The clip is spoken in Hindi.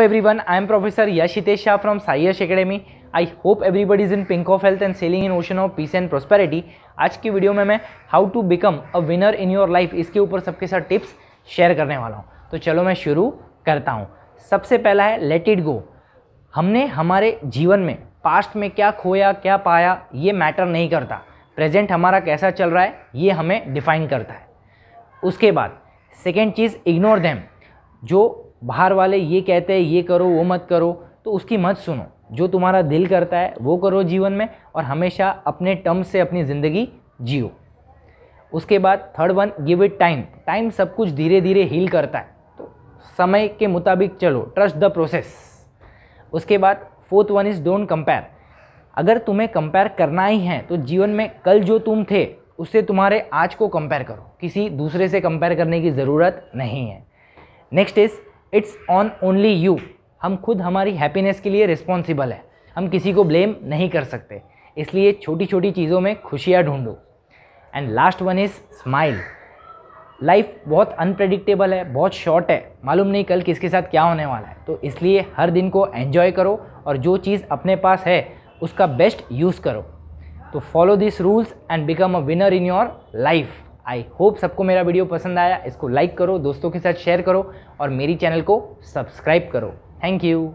Hello everyone, I am Professor Yashitesh Shah from Saiyash Academy. I hope everybody is in pink of health and sailing in ocean of peace and prosperity आज की वीडियो में मैं how to become a winner in your life इसके ऊपर सबके साथ टिप्स शेयर करने वाला हूँ तो चलो मैं शुरू करता हूँ सबसे पहला है लेट इट गो हमने हमारे जीवन में पास्ट में क्या खोया क्या पाया ये मैटर नहीं करता प्रेजेंट हमारा कैसा चल रहा है ये हमें डिफाइन करता है उसके बाद सेकेंड चीज़ इग्नोर दैम जो बाहर वाले ये कहते हैं ये करो वो मत करो तो उसकी मत सुनो जो तुम्हारा दिल करता है वो करो जीवन में और हमेशा अपने टर्म्स से अपनी ज़िंदगी जियो उसके बाद third one give it time time सब कुछ धीरे धीरे हील करता है तो समय के मुताबिक चलो ट्रस्ट द प्रोसेस उसके बाद fourth one is don't compare अगर तुम्हें कंपेयर करना ही है तो जीवन में कल जो तुम थे उससे तुम्हारे आज को कंपेयर करो किसी दूसरे से कंपेयर करने की ज़रूरत नहीं है next is it's on only you हम खुद हमारी हैप्पीनेस के लिए रिस्पॉन्सिबल है हम किसी को ब्लेम नहीं कर सकते इसलिए छोटी छोटी चीज़ों में खुशियाँ ढूंढो and last one is smile life बहुत अनप्रडिक्टेबल है बहुत शॉर्ट है मालूम नहीं कल किसके साथ क्या होने वाला है तो इसलिए हर दिन को एन्जॉय करो और जो चीज़ अपने पास है उसका बेस्ट यूज़ करो तो follow this rules and become a winner in your life I hope सबको मेरा वीडियो पसंद आया इसको लाइक करो दोस्तों के साथ शेयर करो और मेरी चैनल को सब्सक्राइब करो थैंक यू